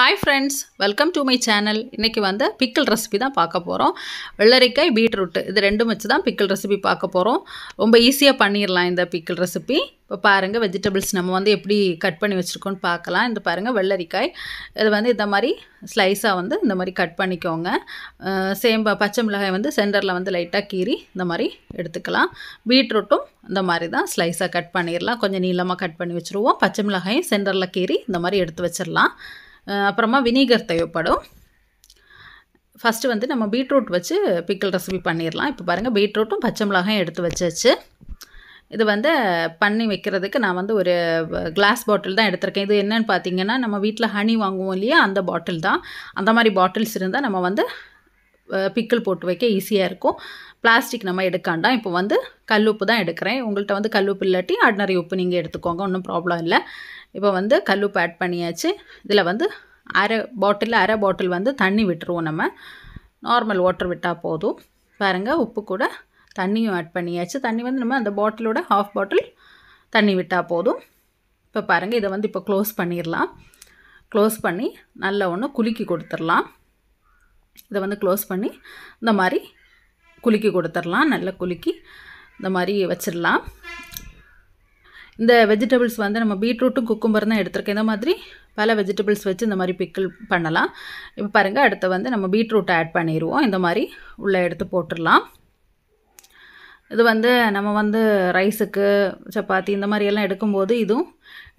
hi friends welcome to my channel இன்றைக்கி வந்து pickle recipe தான் பார்க்க போகிறோம் வெள்ளரிக்காய் பீட்ரூட்டு இது ரெண்டும் வச்சு தான் பிக்கிள் ரெசிபி பார்க்க போகிறோம் ரொம்ப ஈஸியாக பண்ணிடலாம் இந்த பிக்கிள் ரெசிபி இப்போ பாருங்கள் வெஜிடபிள்ஸ் நம்ம வந்து எப்படி கட் பண்ணி வச்சுருக்கோன்னு பார்க்கலாம் இந்த பாருங்கள் வெள்ளரிக்காய் இது வந்து இந்த மாதிரி ஸ்லைஸாக வந்து இந்த மாதிரி கட் பண்ணிக்கோங்க சேம் பச்சை மிளகாய் வந்து சென்டரில் வந்து லைட்டாக கீறி இந்த மாதிரி எடுத்துக்கலாம் பீட்ரூட்டும் இந்த மாதிரி தான் ஸ்லைஸாக கட் பண்ணிடலாம் கொஞ்சம் நீளமாக கட் பண்ணி வச்சுருவோம் பச்சை மிளகாயும் சென்டரில் கீறி இந்த மாதிரி எடுத்து வச்சிடலாம் அப்புறமா வினிகர் தேவைப்படும் ஃபஸ்ட்டு வந்து நம்ம பீட்ரூட் வச்சு பிக்கல் ரெசிபி பண்ணிடலாம் இப்போ பாருங்கள் பீட்ரூட்டும் பச்சை மிளகாயும் எடுத்து வச்சாச்சு இது வந்து பண்ணி வைக்கிறதுக்கு நான் வந்து ஒரு கிளாஸ் பாட்டில் தான் எடுத்திருக்கேன் இது என்னன்னு பார்த்தீங்கன்னா நம்ம வீட்டில் ஹனி வாங்குவோம் இல்லையா அந்த பாட்டில் தான் அந்த மாதிரி பாட்டில்ஸ் இருந்தால் நம்ம வந்து பிக்கிள் போட்டு வைக்க ஈஸியாக இருக்கும் பிளாஸ்டிக் நம்ம எடுக்காண்டாம் இப்போ வந்து கல்லுப்பு தான் எடுக்கிறேன் உங்கள்கிட்ட வந்து கல்லுப்பு இல்லாட்டி ஆர்டினரி உப்பு நீங்கள் எடுத்துக்கோங்க ஒன்றும் ப்ராப்ளம் இல்லை இப்போ வந்து கல்லுப்பு ஆட் பண்ணியாச்சு இதில் வந்து அரை பாட்டில் அரை பாட்டில் வந்து தண்ணி விட்டுருவோம் நம்ம நார்மல் வாட்டர் விட்டால் போதும் பாருங்கள் உப்பு கூட தண்ணியும் ஆட் பண்ணியாச்சு தண்ணி வந்து நம்ம அந்த பாட்டிலோட ஹாஃப் பாட்டில் தண்ணி விட்டால் போதும் இப்போ பாருங்கள் இதை வந்து இப்போ க்ளோஸ் பண்ணிடலாம் க்ளோஸ் பண்ணி நல்லா ஒன்று குலுக்கி கொடுத்துடலாம் இதை வந்து க்ளோஸ் பண்ணி இந்த மாதிரி குலுக்கி கொடுத்துடலாம் நல்லா குலுக்கி இந்த மாதிரி வச்சிடலாம் இந்த வெஜிடபிள்ஸ் வந்து நம்ம பீட்ரூட்டும் குக்கும்பரும் தான் எடுத்திருக்கேன் இந்த மாதிரி பல வெஜிடபிள்ஸ் வச்சு இந்த மாதிரி பிக்கிள் பண்ணலாம் இப்போ பாருங்கள் அடுத்து வந்து நம்ம பீட்ரூட்டை ஆட் பண்ணிடுவோம் இந்த மாதிரி உள்ளே எடுத்து போட்டுடலாம் இது வந்து நம்ம வந்து ரைஸுக்கு சப்பாத்தி இந்த மாதிரியெல்லாம் எடுக்கும்போது இதுவும்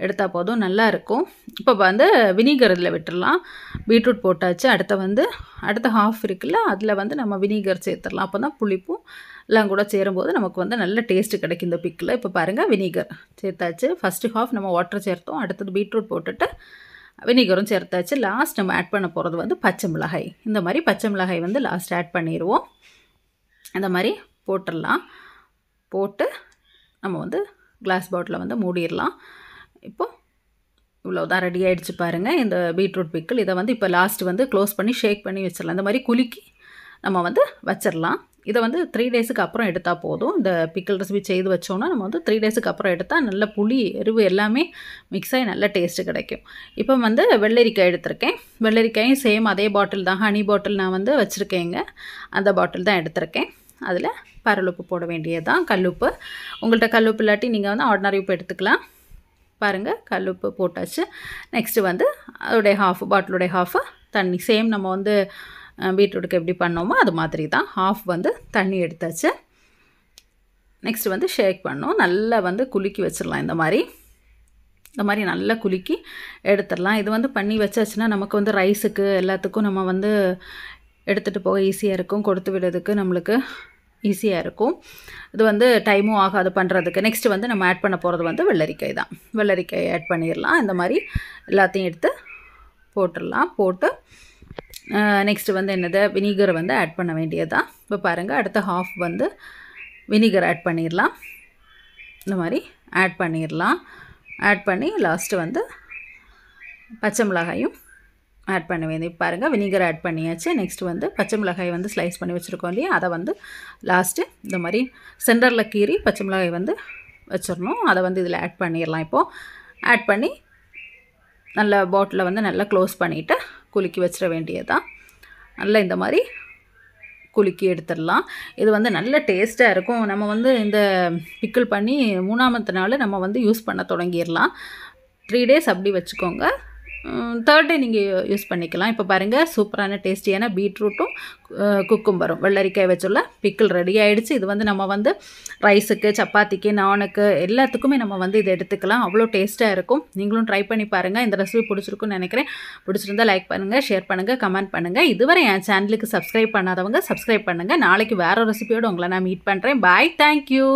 எடுத்தால் போதும் நல்லா இருக்கும் இப்போ வந்து வினிகர் இதில் விட்டுடலாம் பீட்ரூட் போட்டாச்சு அடுத்த வந்து அடுத்த ஹாஃப் இருக்குல்ல அதில் வந்து நம்ம வினிகர் சேர்த்துடலாம் அப்போ தான் புளிப்பும் எல்லாம் கூட சேரும்போது நமக்கு வந்து நல்ல டேஸ்ட்டு கிடைக்கும் இந்த பிக்கில் இப்போ பாருங்கள் வினிகர் சேர்த்தாச்சு ஃபஸ்ட்டு ஹாஃப் நம்ம வாட்டர் சேர்த்தோம் அடுத்தது பீட்ரூட் போட்டுட்டு வினிகரும் சேர்த்தாச்சு லாஸ்ட் நம்ம ஆட் பண்ண போகிறது வந்து பச்சை மிளகாய் இந்த மாதிரி பச்சை மிளகாய் வந்து லாஸ்ட் ஆட் பண்ணிடுவோம் இந்த மாதிரி போட்டுடலாம் போட்டு நம்ம வந்து கிளாஸ் பாட்டிலை வந்து மூடிடலாம் இப்போது இவ்வளோதான் ரெடி ஆகிடுச்சு பாருங்கள் இந்த பீட்ரூட் பிக்கிள் இதை வந்து இப்போ லாஸ்ட் வந்து க்ளோஸ் பண்ணி ஷேக் பண்ணி வச்சிடலாம் இந்த மாதிரி குலுக்கி நம்ம வந்து வச்சிடலாம் இதை வந்து த்ரீ டேஸுக்கு அப்புறம் எடுத்தால் போதும் இந்த பிக்கிள் ரெசிபி செய்து வச்சோம்னா நம்ம வந்து த்ரீ டேஸுக்கு அப்புறம் எடுத்தால் நல்ல புளி எருவு எல்லாமே மிக்ஸ் ஆகி நல்ல டேஸ்ட்டு கிடைக்கும் இப்போ வந்து வெள்ளரிக்காய் எடுத்திருக்கேன் வெள்ளரிக்காயும் சேம் அதே பாட்டில் தான் ஹனி பாட்டில் நான் வந்து வச்சுருக்கேங்க அந்த பாட்டில் தான் எடுத்திருக்கேன் அதில் பரலுப்பு போட வேண்டியது தான் கல்லுப்பு உங்கள்கிட்ட கல்லுப்பு இல்லாட்டி நீங்கள் வந்து ஆர்டினரி உப்பு எடுத்துக்கலாம் பாருங்கள் கல்லுப்பு போட்டாச்சு நெக்ஸ்ட்டு வந்து அதோடைய ஹாஃப் பாட்டிலுடைய ஹாஃபு தண்ணி சேம் நம்ம வந்து பீட்ரூட்டுக்கு எப்படி பண்ணோமோ அது மாதிரி தான் ஹாஃப் வந்து தண்ணி எடுத்தாச்சு நெக்ஸ்ட் வந்து ஷேக் பண்ணோம் நல்லா வந்து குலுக்கி வச்சிடலாம் இந்த மாதிரி இந்த மாதிரி நல்லா குலுக்கி எடுத்துடலாம் இது வந்து பண்ணி வச்சாச்சுன்னா நமக்கு வந்து ரைஸுக்கு எல்லாத்துக்கும் நம்ம வந்து எடுத்துகிட்டு போக ஈஸியாக இருக்கும் கொடுத்து விடுறதுக்கு நம்மளுக்கு ஈஸியாக இருக்கும் இது வந்து டைமும் ஆகாது பண்ணுறதுக்கு நெக்ஸ்ட்டு வந்து நம்ம ஆட் பண்ண போகிறது வந்து வெள்ளரிக்காய் தான் வெள்ளரிக்காய் ஆட் பண்ணிடலாம் இந்த மாதிரி எல்லாத்தையும் எடுத்து போட்டுடலாம் போட்டு நெக்ஸ்ட்டு வந்து என்னது வினிகர் வந்து ஆட் பண்ண வேண்டியதுதான் இப்போ பாருங்கள் அடுத்த ஹாஃப் வந்து வினிகர் ஆட் பண்ணிடலாம் இந்த மாதிரி ஆட் பண்ணிடலாம் ஆட் பண்ணி லாஸ்ட்டு வந்து பச்சை மிளகாயும் ஆட் பண்ண வேண்டிய பாருங்கள் வினிகர் ஆட் பண்ணியாச்சு நெக்ஸ்ட் வந்து பச்சை மிளகாய் வந்து ஸ்லைஸ் பண்ணி வச்சுருக்கோம் இல்லையா அதை வந்து லாஸ்ட்டு இந்த மாதிரி சென்டரில் கீறி பச்சை மிளகாய் வந்து வச்சிடணும் அதை வந்து இதில் ஆட் பண்ணிடலாம் இப்போது ஆட் பண்ணி நல்ல பாட்டிலை வந்து நல்லா க்ளோஸ் பண்ணிவிட்டு குலுக்கி வச்சிட வேண்டியது தான் நல்லா இந்த மாதிரி குலுக்கி எடுத்துடலாம் இது வந்து நல்ல டேஸ்ட்டாக இருக்கும் நம்ம வந்து இந்த பிக்கிள் பண்ணி மூணாமத்து நாள் நம்ம வந்து யூஸ் பண்ண தொடங்கிடலாம் த்ரீ டேஸ் அப்படி வச்சுக்கோங்க தேர்ட் டே நீங்கள் யூஸ் பண்ணிக்கலாம் இப்போ பாருங்கள் சூப்பரான டேஸ்டியான பீட்ரூட்டும் குக்கும்பரும் வெள்ளரிக்காய் வச்சுள்ள பிக்கிள் ரெடி ஆகிடுச்சு இது வந்து நம்ம வந்து ரைஸுக்கு சப்பாத்திக்கு நானுக்கு எல்லாத்துக்குமே நம்ம வந்து இதை எடுத்துக்கலாம் அவ்வளோ டேஸ்ட்டாக இருக்கும் நீங்களும் ட்ரை பண்ணி பாருங்கள் இந்த ரெசிபி பிடிச்சிருக்குன்னு நினைக்கிறேன் பிடிச்சிருந்தால் லைக் பண்ணுங்கள் ஷேர் பண்ணுங்கள் கமெண்ட் பண்ணுங்கள் இதுவரை என் சேனலுக்கு சப்ஸ்கிரைப் பண்ணாதவங்க சப்ஸ்கிரைப் பண்ணுங்கள் நாளைக்கு வேறு ரெசிபியோடு உங்களை நான் மீட் பண்ணுறேன் பாய் தேங்க்யூ